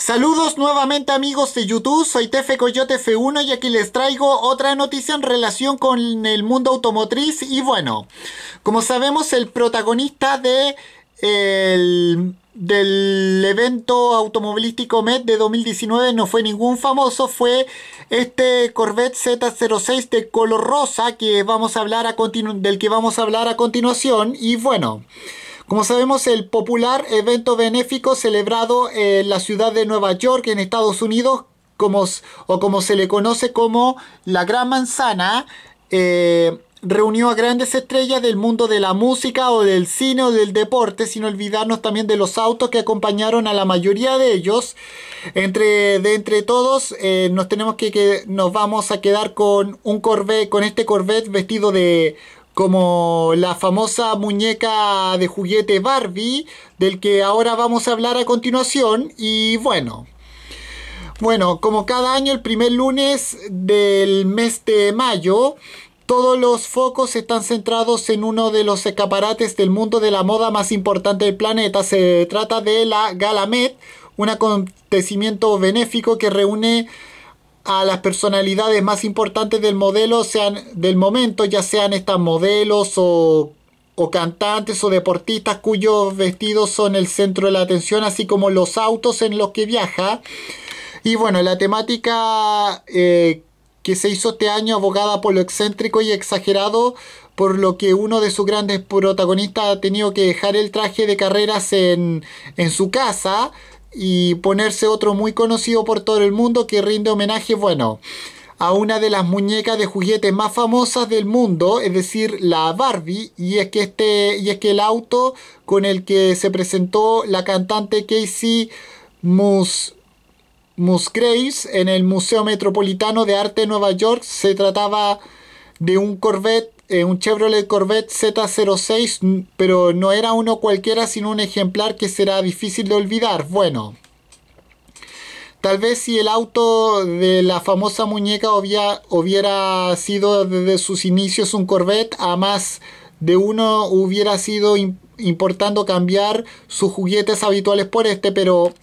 Saludos nuevamente amigos de YouTube, soy Tefe Coyote F1 y aquí les traigo otra noticia en relación con el mundo automotriz y bueno, como sabemos el protagonista de del evento automovilístico MED de 2019 no fue ningún famoso, fue este Corvette Z06 de color rosa que vamos a hablar del que vamos a hablar a continuación y bueno... Como sabemos, el popular evento benéfico celebrado en la ciudad de Nueva York, en Estados Unidos, como, o como se le conoce como la Gran Manzana, eh, reunió a grandes estrellas del mundo de la música o del cine o del deporte, sin olvidarnos también de los autos que acompañaron a la mayoría de ellos. Entre, de entre todos, eh, nos tenemos que, nos vamos a quedar con un Corvette, con este Corvette vestido de como la famosa muñeca de juguete Barbie, del que ahora vamos a hablar a continuación. Y bueno, bueno, como cada año, el primer lunes del mes de mayo, todos los focos están centrados en uno de los escaparates del mundo de la moda más importante del planeta. Se trata de la Galamet, un acontecimiento benéfico que reúne a las personalidades más importantes del modelo sean del momento, ya sean estas modelos o, cantantes o deportistas cuyos vestidos son el centro de la atención, así como los autos en los que viaja. Y bueno, la temática eh, que se hizo este año abogada por lo excéntrico y exagerado, por lo que uno de sus grandes protagonistas ha tenido que dejar el traje de carreras en, en su casa y ponerse otro muy conocido por todo el mundo que rinde homenaje, bueno, a una de las muñecas de juguete más famosas del mundo, es decir, la Barbie, y es que este y es que el auto con el que se presentó la cantante Casey Mus Musgraves en el Museo Metropolitano de Arte de Nueva York se trataba de un Corvette eh, un Chevrolet Corvette Z06, pero no era uno cualquiera, sino un ejemplar que será difícil de olvidar. Bueno, tal vez si el auto de la famosa muñeca hubiera sido desde sus inicios un Corvette, a más de uno hubiera sido importando cambiar sus juguetes habituales por este, pero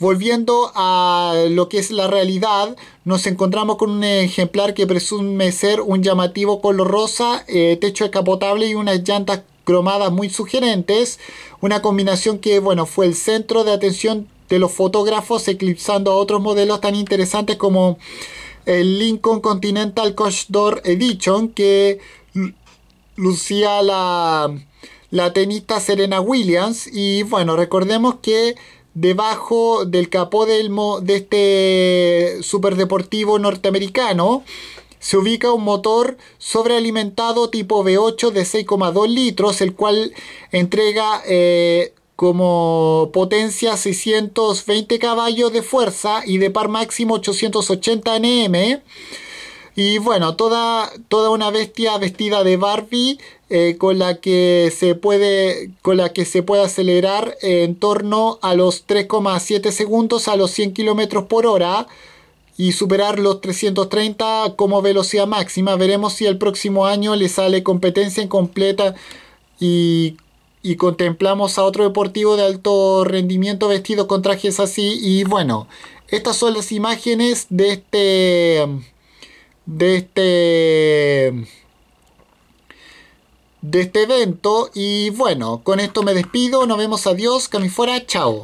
Volviendo a lo que es la realidad, nos encontramos con un ejemplar que presume ser un llamativo color rosa, eh, techo escapotable y unas llantas cromadas muy sugerentes. Una combinación que, bueno, fue el centro de atención de los fotógrafos, eclipsando a otros modelos tan interesantes como el Lincoln Continental Coach Door Edition, que lucía la, la tenista Serena Williams. Y bueno, recordemos que debajo del capó de este superdeportivo norteamericano se ubica un motor sobrealimentado tipo V8 de 6,2 litros, el cual entrega eh, como potencia 620 caballos de fuerza y de par máximo 880 Nm. Y bueno, toda, toda una bestia vestida de Barbie eh, con, la que se puede, con la que se puede acelerar en torno a los 3,7 segundos a los 100 km por hora y superar los 330 como velocidad máxima. Veremos si el próximo año le sale competencia incompleta y, y contemplamos a otro deportivo de alto rendimiento vestido con trajes así. Y bueno, estas son las imágenes de este de este de este evento y bueno, con esto me despido, nos vemos, adiós, que fuera, chao.